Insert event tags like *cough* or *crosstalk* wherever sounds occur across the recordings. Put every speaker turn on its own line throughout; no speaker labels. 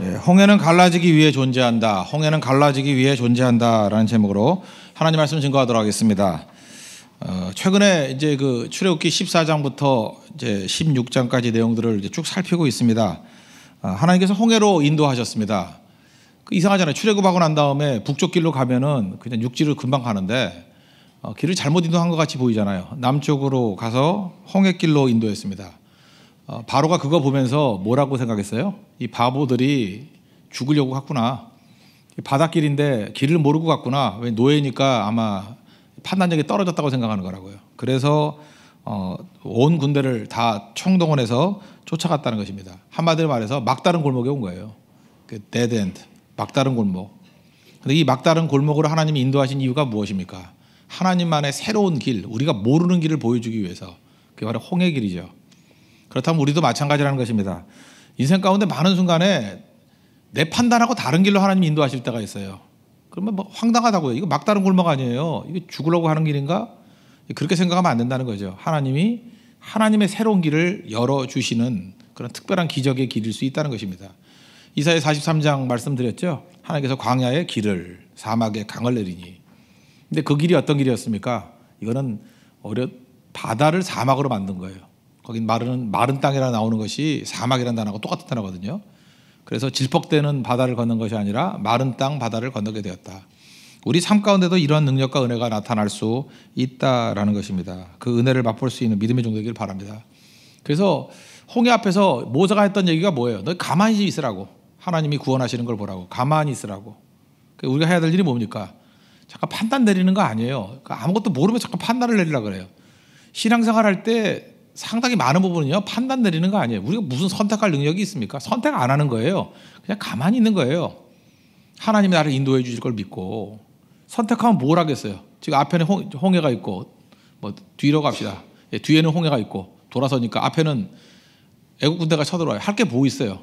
예, 홍해는 갈라지기 위해 존재한다. 홍해는 갈라지기 위해 존재한다라는 제목으로 하나님 말씀 증거하도록 하겠습니다. 어, 최근에 이제 그 출애굽기 14장부터 이제 16장까지 내용들을 이제 쭉 살피고 있습니다. 어, 하나님께서 홍해로 인도하셨습니다. 그 이상하잖아요. 출애굽하고 난 다음에 북쪽 길로 가면은 그냥 육지를 금방 가는데 어, 길을 잘못 인도한 것 같이 보이잖아요. 남쪽으로 가서 홍해 길로 인도했습니다. 어, 바로가 그거 보면서 뭐라고 생각했어요? 이 바보들이 죽으려고 갔구나. 바닷길인데 길을 모르고 갔구나. 왜 노예니까 아마 판단력이 떨어졌다고 생각하는 거라고요. 그래서 어, 온 군대를 다 총동원해서 쫓아갔다는 것입니다. 한마디로 말해서 막다른 골목에 온 거예요. 그 데드엔드, 막다른 골목. 근데 이 막다른 골목으로 하나님이 인도하신 이유가 무엇입니까? 하나님만의 새로운 길, 우리가 모르는 길을 보여주기 위해서. 그게 바로 홍해 길이죠. 그렇다면 우리도 마찬가지라는 것입니다. 인생 가운데 많은 순간에 내 판단하고 다른 길로 하나님 인도하실 때가 있어요. 그러면 뭐 황당하다고요. 이거 막다른 골목 아니에요. 이거 죽으려고 하는 길인가? 그렇게 생각하면 안 된다는 거죠. 하나님이 하나님의 새로운 길을 열어 주시는 그런 특별한 기적의 길일 수 있다는 것입니다. 이사의 43장 말씀드렸죠. 하나님께서 광야의 길을 사막에 강을 내리니. 근데 그 길이 어떤 길이었습니까? 이거는 어려 바다를 사막으로 만든 거예요. 거긴 마른 마른 땅이라 나오는 것이 사막이라는 단어하고 똑같은 단어거든요. 그래서 질퍽대는 바다를 걷는 것이 아니라 마른 땅 바다를 건너게 되었다. 우리 삶 가운데도 이러한 능력과 은혜가 나타날 수 있다라는 것입니다. 그 은혜를 맛볼 수 있는 믿음의 종되기를 바랍니다. 그래서 홍해 앞에서 모세가 했던 얘기가 뭐예요? 너 가만히 있으라고. 하나님이 구원하시는 걸 보라고. 가만히 있으라고. 그 우리가 해야 될 일이 뭡니까? 잠깐 판단 내리는 거 아니에요. 그 아무것도 모르면 잠깐 판단을 내리라 그래요. 신앙생활 할때 상당히 많은 부분은요 판단 내리는 거 아니에요. 우리가 무슨 선택할 능력이 있습니까? 선택 안 하는 거예요. 그냥 가만히 있는 거예요. 하나님이 나를 인도해 주실 걸 믿고 선택하면 뭘 하겠어요? 지금 앞에는 홍, 해가 있고 뭐 뒤로 갑시다. 예, 뒤에는 홍해가 있고 돌아서니까 앞에는 애국 군대가 쳐들어와요. 할 게 뭐 있어요?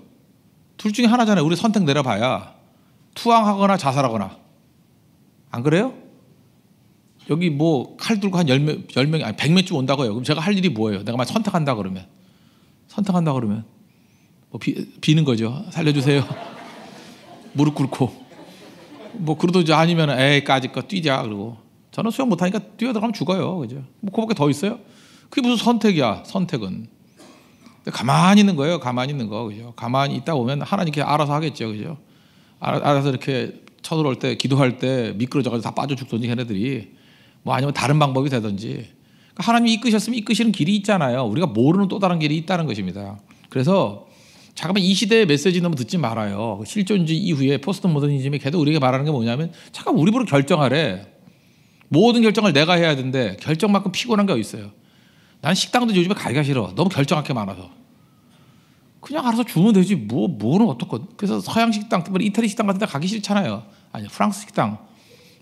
둘 중에 하나잖아요. 우리 선택 내려봐야 투항하거나 자살하거나 안 그래요? 여기 뭐 칼 들고 한 10명, 10명 아니 100명쯤 온다고 요 그럼 제가 할 일이 뭐예요? 내가 막 선택한다 그러면. 선택한다 그러면. 뭐 비, 비는 거죠. 살려주세요. *laughs* 무릎 꿇고. 뭐 그래도 이제 아니면 에이 까짓 거 뛰자 그러고. 저는 수영 못하니까 뛰어 들어가면 죽어요. 그죠? 뭐 그밖에 더 있어요? 그게 무슨 선택이야. 선택은. 가만히 있는 거예요. 가만히 있는 거. 그죠? 가만히 있다 보면 하나님께 알아서 하겠죠. 그죠? 알아서 이렇게 쳐들어올 때 기도할 때 미끄러져 가지고 다 빠져 죽던지 걔네들이 뭐 아니면 다른 방법이 되든지 그러니까 하나님이 이끄셨으면 이끄시는 길이 있잖아요. 우리가 모르는 또 다른 길이 있다는 것입니다. 그래서 잠깐만 이 시대의 메시지 너무 듣지 말아요. 실존주의 이후에 포스트 모더니즘이 계속 우리에게 말하는 게 뭐냐면 잠깐 우리 부로 결정하래. 모든 결정을 내가 해야 되는데 결정만큼 피곤한 게 어디 있어요. 난 식당도 요즘에 가기가 싫어. 너무 결정할 게 많아서. 그냥 알아서 주면 되지. 뭐, 뭐는 어떻건. 그래서 서양 식당, 특 이태리 식당 같은 데 가기 싫잖아요. 아니, 프랑스 식당,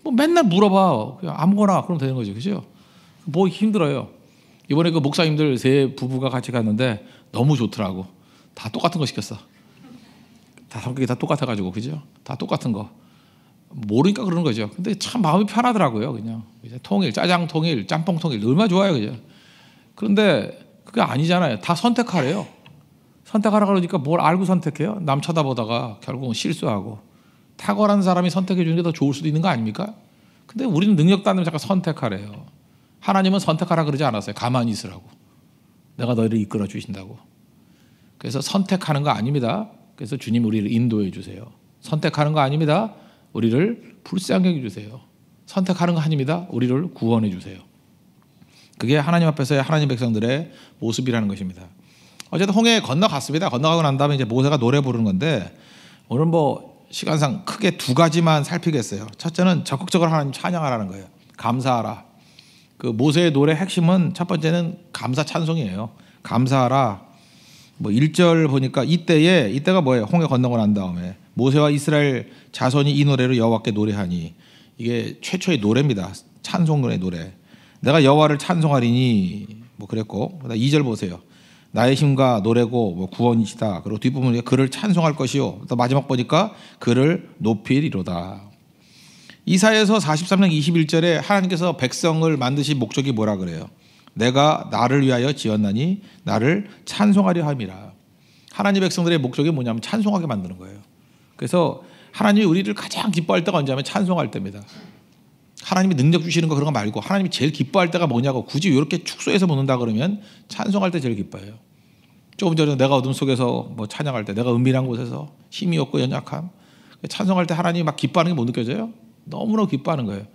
뭐 맨날 물어봐. 그냥 아무거나 그러면 되는 거죠. 그죠? 뭐 힘들어요. 이번에 그 목사님들 세 부부가 같이 갔는데 너무 좋더라고. 다 똑같은 거 시켰어. 다 성격이 다 똑같아 가지고 그죠? 다 똑같은 거. 모르니까 그러는 거죠. 근데 참 마음이 편하더라고요. 그냥 통일, 짜장 통일, 짬뽕 통일 얼마나 좋아요, 그죠? 그런데 그게 아니잖아요. 다 선택하래요. 선택하라 그러니까 뭘 알고 선택해요? 남 쳐다보다가 결국은 실수하고 탁월한 사람이 선택해 주는 게 더 좋을 수도 있는 거 아닙니까? 근데 우리는 능력도 안 되면 잠깐 선택하래요. 하나님은 선택하라 그러지 않았어요. 가만히 있으라고. 내가 너희를 이끌어 주신다고. 그래서 선택하는 거 아닙니다. 그래서 주님 우리를 인도해 주세요. 선택하는 거 아닙니다. 우리를 불쌍하게 주세요. 선택하는 거 아닙니다. 우리를 구원해 주세요. 그게 하나님 앞에서의 하나님 백성들의 모습이라는 것입니다. 어쨌든 홍해 건너갔습니다. 건너가고 난 다음에 이제 모세가 노래 부르는 건데 오늘 뭐 시간상 크게 두 가지만 살피겠어요. 첫째는 적극적으로 하나님 찬양하라는 거예요. 감사하라. 그 모세의 노래 핵심은 첫 번째는 감사 찬송이에요. 감사하라. 뭐 1절 보니까 이때에 이때가 뭐예요? 홍해 건너고 난 다음에 모세와 이스라엘 자손이 이 노래로 여호와께 노래하니 이게 최초의 노래입니다. 찬송의 노래. 내가 여호와를 찬송하리니 뭐 그랬고. 2절 보세요. 나의 힘과 노래고 뭐 구원이시다. 그리고 뒷부분에 그를 찬송할 것이요. 또 마지막 보니까 그를 높이리로다. 이사에서 43장 21절에 하나님께서 백성을 만드신 목적이 뭐라 그래요? 내가 나를 위하여 지었나니 나를 찬송하려 함이라. 하나님 백성들의 목적이 뭐냐면 찬송하게 만드는 거예요. 그래서 하나님이 우리를 가장 기뻐할 때가 언제냐면 찬송할 때입니다. 하나님이 능력 주시는 거 그런 거 말고 하나님이 제일 기뻐할 때가 뭐냐고 굳이 이렇게 축소해서 묻는다 그러면 찬송할 때 제일 기뻐해요. 조금 전에 내가 어둠 속에서 뭐 찬양할 때 내가 은밀한 곳에서 힘이 없고 연약함 찬송할 때 하나님이 막 기뻐하는 게못 뭐 느껴져요? 너무나 기뻐하는 거예요.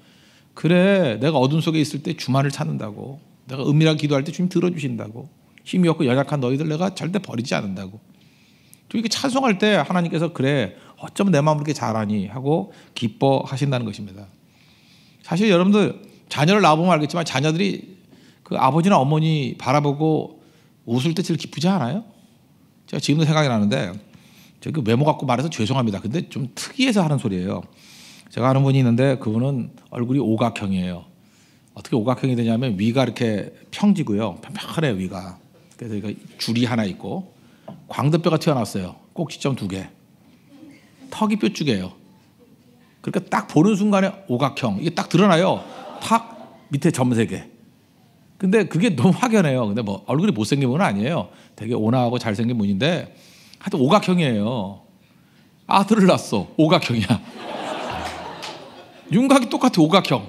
그래 내가 어둠 속에 있을 때 주만을 찾는다고 내가 은밀한 기도할 때 주님 들어주신다고 힘이 없고 연약한 너희들 내가 절대 버리지 않는다고 이렇게 찬송할 때 하나님께서 그래 어쩌면 내 마음을 이렇게 잘하니 하고 기뻐하신다는 것입니다. 사실 여러분들 자녀를 낳아보면 알겠지만 자녀들이 그 아버지나 어머니 바라보고 웃을 때 제일 기쁘지 않아요? 제가 지금도 생각이 나는데 저그 메모 갖고 말해서 죄송합니다. 근데 좀 특이해서 하는 소리예요. 제가 아는 분이 있는데 그분은 얼굴이 오각형이에요. 어떻게 오각형이 되냐면 위가 이렇게 평지고요. 평평해요 위가. 그래서 줄이 하나 있고 광대뼈가 튀어나왔어요. 꼭지점 두 개. 턱이 뾰족해요. 그러니까 딱 보는 순간에 오각형 이게 딱 드러나요. 탁 밑에 점세개. 근데 그게 너무 확연해요. 근데 뭐 얼굴이 못생긴 분은 아니에요. 되게 온화하고 잘생긴 분인데 하여튼 오각형이에요. 아들을 낳았어. 오각형이야. 윤곽이 똑같아. 오각형.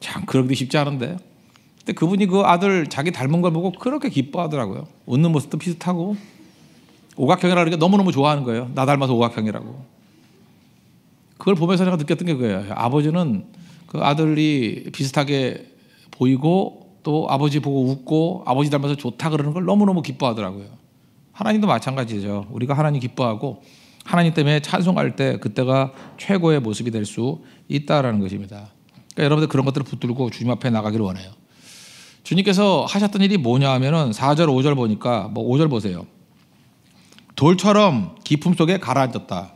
참 그러기도 쉽지 않은데. 근데 그분이 그 아들 자기 닮은 걸 보고 그렇게 기뻐하더라고요. 웃는 모습도 비슷하고 오각형이라는 게 너무너무 좋아하는 거예요. 나 닮아서 오각형이라고. 그걸 보면서 내가 느꼈던 게 그거예요. 아버지는 그 아들이 비슷하게 보이고 또 아버지 보고 웃고 아버지 닮아서 좋다 그러는 걸 너무너무 기뻐하더라고요. 하나님도 마찬가지죠. 우리가 하나님 기뻐하고 하나님 때문에 찬송할 때 그때가 최고의 모습이 될 수 있다라는 것입니다. 그러니까 여러분들 그런 것들을 붙들고 주님 앞에 나가기를 원해요. 주님께서 하셨던 일이 뭐냐 하면은 4절, 5절 보니까 뭐 5절 보세요. 돌처럼 깊음 속에 가라앉았다.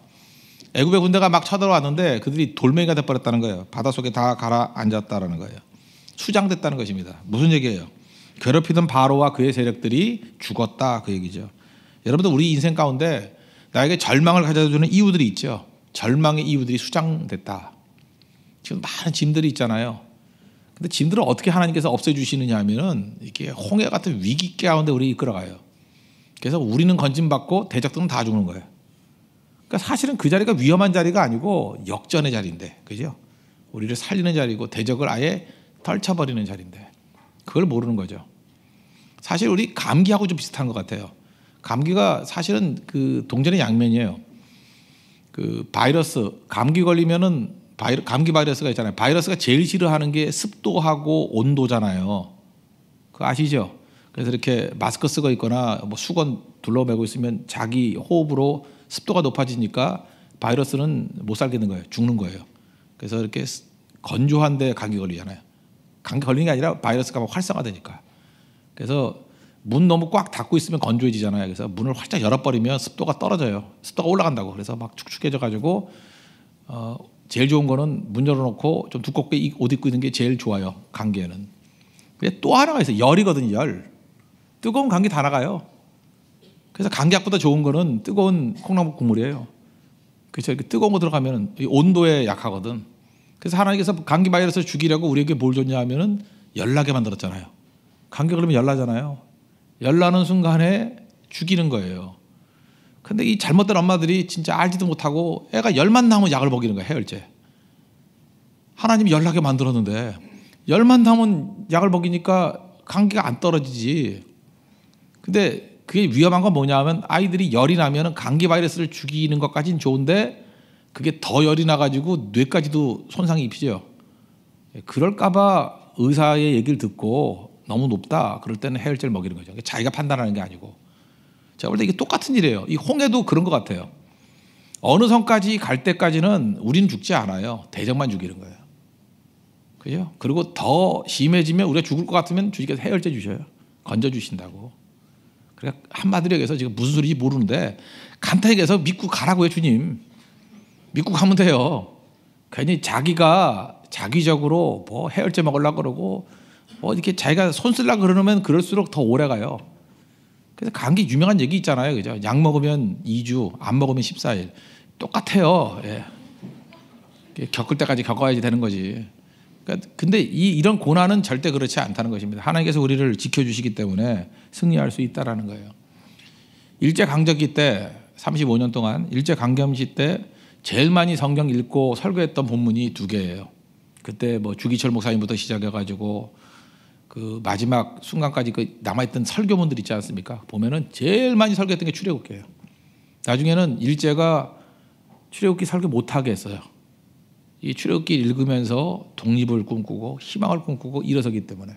애굽의 군대가 막 쳐들어왔는데 그들이 돌멩이가 돼버렸다는 거예요. 바닷 속에 다 가라앉았다라는 거예요. 수장됐다는 것입니다. 무슨 얘기예요? 괴롭히던 바로와 그의 세력들이 죽었다 그 얘기죠. 여러분들 우리 인생 가운데 나에게 절망을 가져다주는 이유들이 있죠. 절망의 이유들이 수장됐다. 지금 많은 짐들이 있잖아요. 근데 짐들을 어떻게 하나님께서 없애주시느냐 하면은 이렇게 홍해 같은 위기 가운데 우리 이끌어가요. 그래서 우리는 건짐받고 대적들은 다 죽는 거예요. 그러니까 사실은 그 자리가 위험한 자리가 아니고 역전의 자리인데, 그죠? 우리를 살리는 자리고 대적을 아예 떨쳐버리는 자리인데, 그걸 모르는 거죠. 사실 우리 감기하고 좀 비슷한 것 같아요. 감기가 사실은 그 동전의 양면이에요. 그 바이러스, 감기 걸리면은 바이러, 감기 바이러스가 있잖아요. 바이러스가 제일 싫어하는 게 습도하고 온도잖아요. 그 아시죠? 그래서 이렇게 마스크 쓰고 있거나 뭐 수건 둘러매고 있으면 자기 호흡으로 습도가 높아지니까 바이러스는 못 살겠는 거예요. 죽는 거예요. 그래서 이렇게 건조한데 감기 걸리잖아요. 감기 걸리는 게 아니라 바이러스가 막 활성화되니까. 그래서 문 너무 꽉 닫고 있으면 건조해지잖아요. 그래서 문을 활짝 열어버리면 습도가 떨어져요. 습도가 올라간다고. 그래서 막 축축해져 가지고 어, 제일 좋은 거는 문 열어놓고 좀 두껍게 옷 입고 있는 게 제일 좋아요. 감기에는. 근데 또 하나가 있어요. 열이거든요. 열. 뜨거운 감기 다 나가요. 그래서 감기약보다 좋은 거는 뜨거운 콩나물 국물이에요. 그렇죠. 이렇게 뜨거운 거 들어가면 온도에 약하거든. 그래서 하나님께서 감기 바이러스 죽이려고 우리에게 뭘 줬냐 하면은 열나게 만들었잖아요. 감기 그러면 열나잖아요. 열나는 순간에 죽이는 거예요. 근데 이 잘못된 엄마들이 진짜 알지도 못하고 애가 열만 나면 약을 먹이는 거예요. 해열제. 하나님이 열나게 만들었는데 열만 나면 약을 먹이니까 감기가 안 떨어지지. 근데 그게 위험한 건 뭐냐면 아이들이 열이 나면 감기 바이러스를 죽이는 것까지는 좋은데 그게 더 열이 나가지고 뇌까지도 손상이 입히죠. 예, 그럴까봐 의사의 얘기를 듣고 너무 높다. 그럴 때는 해열제를 먹이는 거죠. 그러니까 자기가 판단하는 게 아니고. 제가 볼 때 이게 똑같은 일이에요. 이 홍해도 그런 것 같아요. 어느 선까지 갈 때까지는 우리는 죽지 않아요. 대장만 죽이는 거예요. 그죠? 그리고 더 심해지면 우리가 죽을 것 같으면 주님께서 해열제 주셔요. 건져 주신다고. 그러니까 한마디로 얘기해서 지금 무슨 소리인지 모르는데 간단히 얘기해서 믿고 가라고 해 주님. 믿고 가면 돼요. 괜히 자기가 자기적으로 뭐 해열제 먹으려고 그러고 뭐 이렇게 자기가 손 쓰려고 그러면 그럴수록 더 오래 가요. 그래서 감기 유명한 얘기 있잖아요. 그죠? 약 먹으면 2주, 안 먹으면 14일. 똑같아요. 예. 겪을 때까지 겪어야지 되는 거지. 그러니까 근데 이, 이런 고난은 절대 그렇지 않다는 것입니다. 하나님께서 우리를 지켜주시기 때문에 승리할 수 있다라는 거예요. 일제 강점기 때 35년 동안 일제 강점기 때 제일 많이 성경 읽고 설교했던 본문이 두 개예요. 그때 뭐 주기철 목사님부터 시작해가지고 그 마지막 순간까지 그 남아있던 설교문들 있지 않습니까? 보면은 제일 많이 설교했던 게 출애굽기예요. 나중에는 일제가 출애굽기 설교 못하게 했어요. 이 출애굽기 를 읽으면서 독립을 꿈꾸고 희망을 꿈꾸고 일어서기 때문에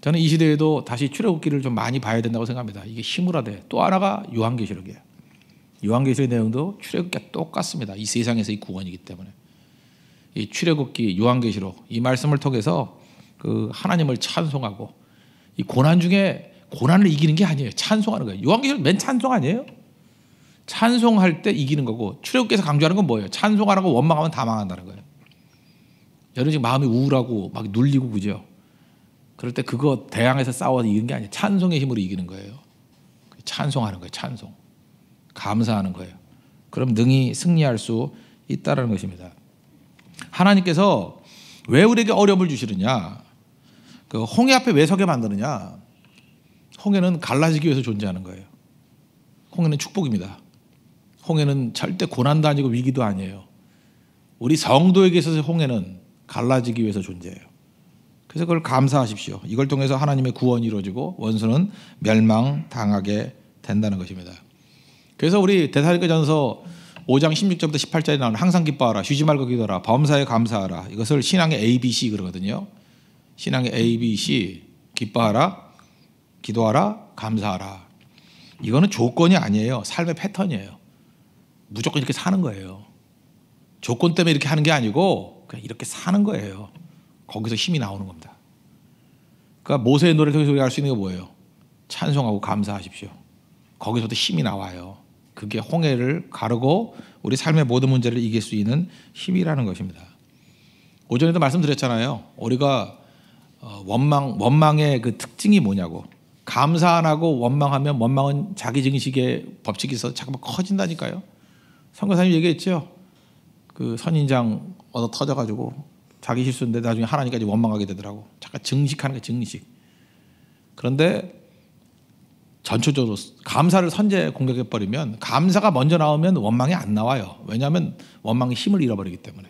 저는 이 시대에도 다시 출애굽기를 좀 많이 봐야 된다고 생각합니다. 이게 힘으로돼. 또 하나가 요한계시록이에요. 요한계시록의 내용도 출애굽기와 똑같습니다. 이 세상에서의 구원이기 때문에 이 출애굽기, 요한계시록 이 말씀을 통해서 그 하나님을 찬송하고 이 고난 중에 고난을 이기는 게 아니에요. 찬송하는 거예요. 요한계시록 맨 찬송 아니에요? 찬송할 때 이기는 거고 출애굽께서 강조하는 건 뭐예요? 찬송하라고 원망하면 다 망한다는 거예요. 여러분 지금 마음이 우울하고 막 눌리고 그죠? 그럴 때 그거 대항해서 싸워서 이기는 게 아니에요. 찬송의 힘으로 이기는 거예요. 찬송하는 거예요. 찬송. 감사하는 거예요. 그럼 능히 승리할 수 있다라는 것입니다. 하나님께서 왜 우리에게 어려움을 주시느냐? 그 홍해 앞에 왜 서게 만드느냐? 홍해는 갈라지기 위해서 존재하는 거예요. 홍해는 축복입니다. 홍해는 절대 고난도 아니고 위기도 아니에요. 우리 성도에게 있어서 홍해는 갈라지기 위해서 존재해요. 그래서 그걸 감사하십시오. 이걸 통해서 하나님의 구원이 이루어지고 원수는 멸망당하게 된다는 것입니다. 그래서 우리 대사리전서 5장 16절부터 18절에 나오는 항상 기뻐하라, 쉬지 말고 기도하라, 범사에 감사하라. 이것을 신앙의 A, B, C 그러거든요. 신앙의 A, B, C 기뻐하라, 기도하라, 감사하라. 이거는 조건이 아니에요. 삶의 패턴이에요. 무조건 이렇게 사는 거예요. 조건 때문에 이렇게 하는 게 아니고 그냥 이렇게 사는 거예요. 거기서 힘이 나오는 겁니다. 그러니까 모세의 노래를 통해서 우리가 알수 있는 게 뭐예요? 찬송하고 감사하십시오. 거기서도 힘이 나와요. 그게 홍해를 가르고 우리 삶의 모든 문제를 이길 수 있는 힘이라는 것입니다. 오전에도 말씀드렸잖아요. 우리가 어, 원망 원망의 그 특징이 뭐냐고. 감사 안 하고 원망하면 원망은 자기 증식의 법칙에서 자꾸 커진다니까요. 선교사님 얘기했죠. 그 선인장 얻어 터져가지고 자기 실수인데 나중에 하나님까지 원망하게 되더라고. 잠깐 증식하는 게 증식. 그런데 전초적으로 감사를 선제 공격해 버리면 감사가 먼저 나오면 원망이 안 나와요. 왜냐하면 원망이 힘을 잃어버리기 때문에.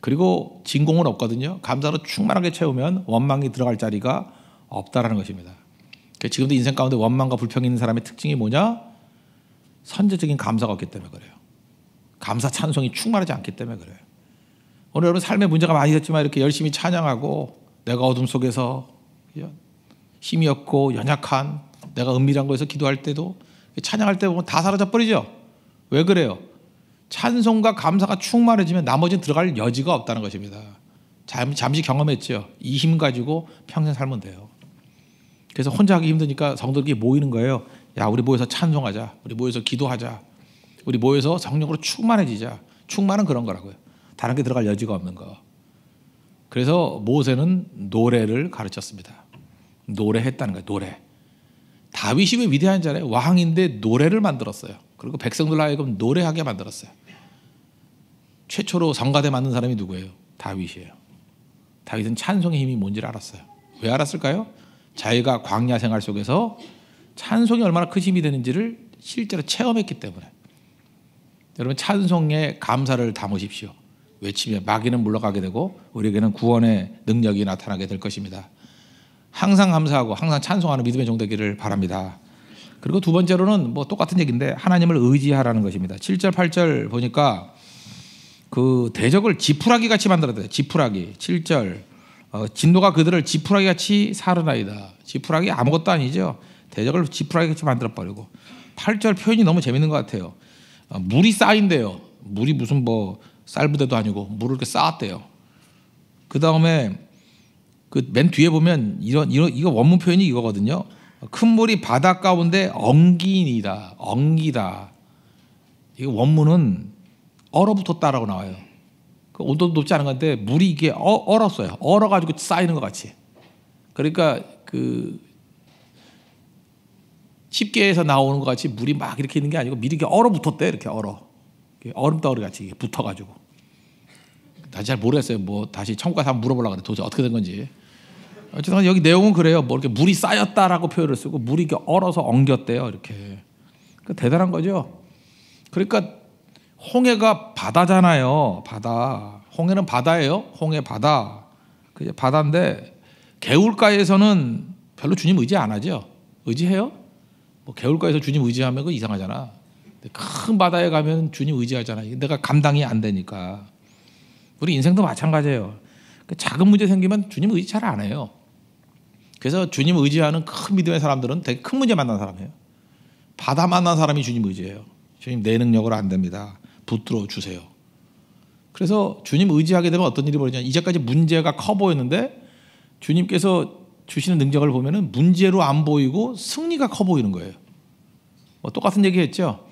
그리고 진공은 없거든요. 감사로 충만하게 채우면 원망이 들어갈 자리가 없다라는 것입니다. 그러니까 지금도 인생 가운데 원망과 불평이 있는 사람의 특징이 뭐냐? 선제적인 감사가 없기 때문에 그래요. 감사 찬송이 충만하지 않기 때문에 그래요. 오늘 여러분 삶의 문제가 많이 됐지만 이렇게 열심히 찬양하고 내가 어둠 속에서 힘이 없고 연약한 내가 은밀한 거에서 기도할 때도 찬양할 때 보면 다 사라져 버리죠. 왜 그래요? 찬송과 감사가 충만해지면 나머지는 들어갈 여지가 없다는 것입니다. 잠시 경험했죠. 이 힘 가지고 평생 살면 돼요. 그래서 혼자 하기 힘드니까 성도들끼리 모이는 거예요. 야, 우리 모여서 찬송하자. 우리 모여서 기도하자. 우리 모여서 성령으로 충만해지자. 충만은 그런 거라고요. 다른 게 들어갈 여지가 없는 거. 그래서 모세는 노래를 가르쳤습니다. 노래했다는 거예요. 노래. 다윗이 왜 위대한 자래? 왕인데 노래를 만들었어요. 그리고 백성들 하여금 노래하게 만들었어요. 최초로 성가대 만든 사람이 누구예요? 다윗이에요. 다윗은 찬송의 힘이 뭔지를 알았어요. 왜 알았을까요? 자기가 광야 생활 속에서 찬송이 얼마나 큰 힘이 되는지를 실제로 체험했기 때문에. 여러분 찬송에 감사를 담으십시오. 외치며 마귀는 물러가게 되고 우리에게는 구원의 능력이 나타나게 될 것입니다. 항상 감사하고 항상 찬송하는 믿음의 종되기를 바랍니다. 그리고 두 번째로는 뭐 똑같은 얘기인데 하나님을 의지하라는 것입니다. 7절 8절 보니까 그 대적을 지푸라기 같이 만들었대요. 지푸라기 7절 어, 진노가 그들을 지푸라기 같이 사르나이다. 지푸라기 아무것도 아니죠. 대적을 지푸라기 같이 만들어 버리고 8절 표현이 너무 재밌는 것 같아요. 아, 물이 쌓인대요. 물이 무슨 뭐 쌀부대도 아니고 물을 이렇게 쌓았대요. 그 다음에 그 맨 뒤에 보면 이런 이런 이거 원문 표현이 이거거든요. 큰 물이 바다 가운데 엉기니라 엉기다. 이 원문은 얼어붙었다라고 나와요. 그 온도도 높지 않은 건데 물이 이게 얼었어요. 얼어가지고 쌓이는 것 같이. 그러니까 그 집게에서 나오는 것 같이 물이 막 이렇게 있는 게 아니고 미리 이렇게 얼어붙었대 이렇게 얼어 얼음덩어리 같이 붙어가지고 나 잘 모르겠어요 뭐 다시 청구가서 한번 물어보려고 그래 도대체 어떻게 된 건지 어쨌든 여기 내용은 그래요 뭐 이렇게 물이 쌓였다라고 표현을 쓰고 물이 이렇게 얼어서 엉겼대요 이렇게 그러니까 대단한 거죠 그러니까 홍해가 바다잖아요 바다 홍해는 바다예요 홍해 바다 그게 바다인데 개울가에서는 별로 주님 의지 안 하죠 의지해요 뭐 개울가에서 주님 의지하면 그 이상하잖아. 큰 바다에 가면 주님 의지하잖아. 내가 감당이 안 되니까. 우리 인생도 마찬가지예요. 그 작은 문제 생기면 주님 의지 잘 안 해요. 그래서 주님 의지하는 큰 믿음의 사람들은 되게 큰 문제 만난 사람이에요. 바다 만난 사람이 주님 의지예요. 주님 내 능력으로 안 됩니다. 붙들어 주세요. 그래서 주님 의지하게 되면 어떤 일이 벌어지냐? 이제까지 문제가 커 보였는데 주님께서 주시는 능력을 보면 문제로 안 보이고 승리가 커 보이는 거예요. 뭐 똑같은 얘기했죠.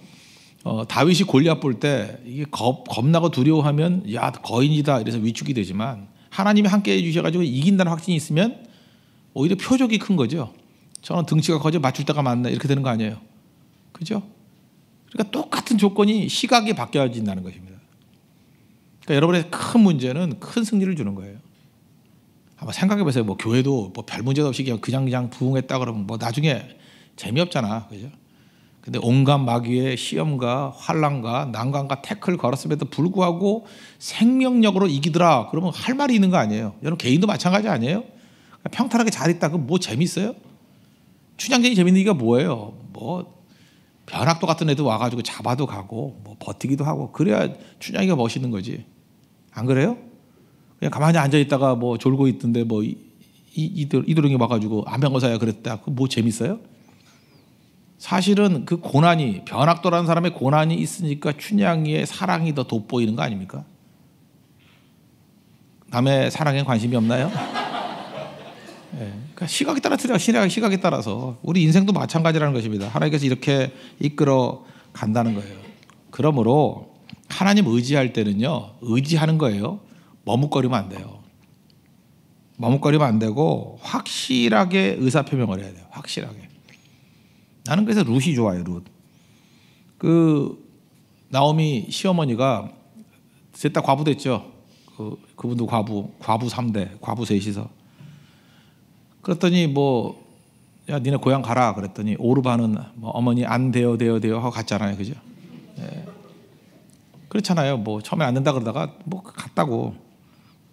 어, 다윗이 골리앗 볼 때 이게 겁, 겁나고 두려워하면 야 거인이다 이래서 위축이 되지만 하나님이 함께해 주셔가지고 이긴다는 확신이 있으면 오히려 표적이 큰 거죠. 저는 등치가 커져 맞출 때가 많나 이렇게 되는 거 아니에요. 그죠? 그러니까 똑같은 조건이 시각이 바뀌어진다는 것입니다. 그러니까 여러분의 큰 문제는 큰 승리를 주는 거예요. 아마 생각해 보세요. 뭐 교회도 뭐별 문제도 없이 그냥, 그냥 부흥했다 그러면 뭐 나중에 재미없잖아. 그죠? 근데 온갖 마귀의 시험과 환란과 난관과 태클 걸었음에도 불구하고 생명력으로 이기더라. 그러면 할 말이 있는 거 아니에요. 여러분 개인도 마찬가지 아니에요? 그러니까 평탄하게 잘있다 그럼 뭐 재밌어요? 춘향전이 재밌는 이유가 뭐예요? 뭐 변학도 같은 애도 와가지고 잡아도 가고 뭐 버티기도 하고 그래야 춘향이가 멋있는 거지. 안 그래요? 그냥 가만히 앉아 있다가 뭐 졸고 있던데 뭐 이, 이, 이들 도령이 와가지고 안병거사야 그랬다. 그뭐 재밌어요? 사실은 그 고난이 변학도라는 사람의 고난이 있으니까 춘향이의 사랑이 더 돋보이는 거 아닙니까? 남의 사랑에 관심이 없나요? 네. 그러니까 시각에 따라 틀려 시각 시각에 따라서 우리 인생도 마찬가지라는 것입니다. 하나님께서 이렇게 이끌어 간다는 거예요. 그러므로 하나님 의지할 때는요 의지하는 거예요. 머뭇거리면 안 돼요. 머뭇거리면 안 되고 확실하게 의사 표명을 해야 돼요. 확실하게. 나는 그래서 루시 좋아요, 룻. 그 나오미 시어머니가 셋 다 과부됐죠. 그 그분도 과부, 과부 3대, 과부 셋이서. 그랬더니 뭐 야, 니네 고향 가라 그랬더니 오르반은 뭐 어머니 안 돼요, 돼요, 돼요 하고 갔잖아요. 그죠? 예. 그렇잖아요. 뭐 처음에 안 된다 그러다가 뭐 갔다고.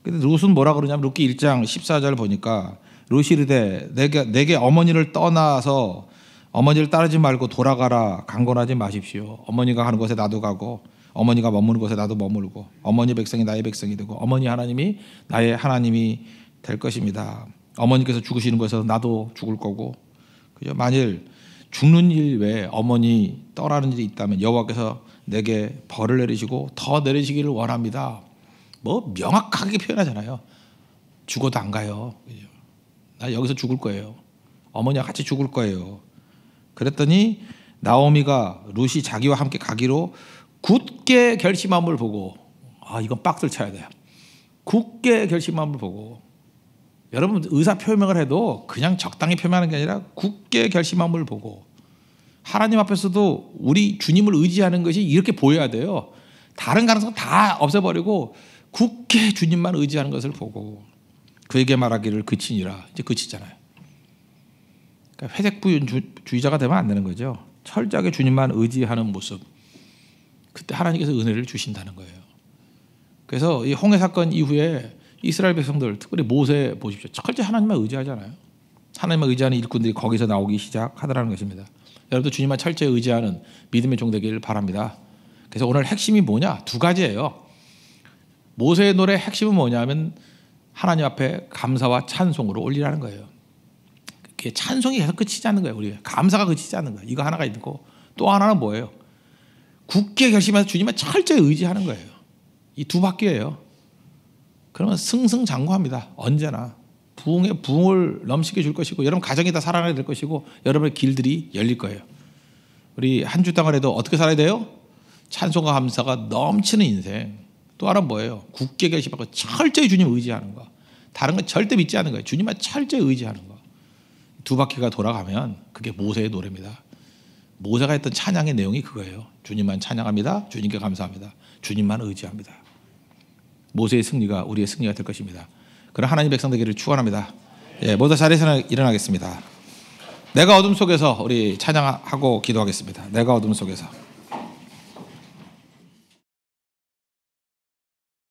근데 룻은 뭐라 그러냐면 룻기 1장 14절 보니까 루시르데 내게 내게 어머니를 떠나서 어머니를 따르지 말고 돌아가라 강건하지 마십시오. 어머니가 가는 곳에 나도 가고 어머니가 머무는 곳에 나도 머물고 어머니 백성이 나의 백성이 되고 어머니 하나님이 나의 하나님이 될 것입니다. 어머니께서 죽으시는 곳에서 나도 죽을 거고 그죠? 만일 죽는 일 외에 어머니 떠나는 일이 있다면 여호와께서 내게 벌을 내리시고 더 내리시기를 원합니다. 뭐 명확하게 표현하잖아요. 죽어도 안 가요. 그죠? 나 여기서 죽을 거예요. 어머니와 같이 죽을 거예요. 그랬더니 나오미가 루시 자기와 함께 가기로 굳게 결심함을 보고 아 이건 빡들 쳐야 돼요. 굳게 결심함을 보고 여러분 의사 표명을 해도 그냥 적당히 표명하는 게 아니라 굳게 결심함을 보고 하나님 앞에서도 우리 주님을 의지하는 것이 이렇게 보여야 돼요. 다른 가능성 다 없애버리고 굳게 주님만 의지하는 것을 보고 그에게 말하기를 그치니라 이제 그치잖아요. 그러니까 회색부유주의자가 되면 안 되는 거죠. 철저하게 주님만 의지하는 모습. 그때 하나님께서 은혜를 주신다는 거예요. 그래서 이 홍해 사건 이후에 이스라엘 백성들 특별히 모세 보십시오. 철저히 하나님만 의지하잖아요. 하나님만 의지하는 일꾼들이 거기서 나오기 시작하더라는 것입니다. 여러분도 주님만 철저히 의지하는 믿음의 종 되기를 바랍니다. 그래서 오늘 핵심이 뭐냐? 두 가지예요. 모세의 노래 핵심은 뭐냐면 하나님 앞에 감사와 찬송으로 올리라는 거예요. 이렇게 찬송이 계속 그치지 않는 거예요. 우리 감사가 그치지 않는 거예요. 이거 하나가 있고 또 하나는 뭐예요? 굳게 결심해서 주님을 철저히 의지하는 거예요. 이 두 바퀴예요. 그러면 승승장구합니다. 언제나 부흥에 부흥을 넘치게 줄 것이고 여러분 가정이 다 살아나야 될 것이고 여러분의 길들이 열릴 거예요. 우리 한주 동안 해도 어떻게 살아야 돼요? 찬송과 감사가 넘치는 인생. 또 하나 뭐예요? 굳게 결심하고 철저히 주님 의지하는 거. 다른 건 절대 믿지 않는 거예요. 주님만 철저히 의지하는 거. 두 바퀴가 돌아가면 그게 모세의 노래입니다. 모세가 했던 찬양의 내용이 그거예요. 주님만 찬양합니다. 주님께 감사합니다. 주님만 의지합니다. 모세의 승리가 우리의 승리가 될 것입니다. 그럼 하나님 백성 되기를 축원합니다. 예, 모두 자리에서 일어나겠습니다. 내가 어둠 속에서 우리 찬양하고 기도하겠습니다. 내가 어둠 속에서.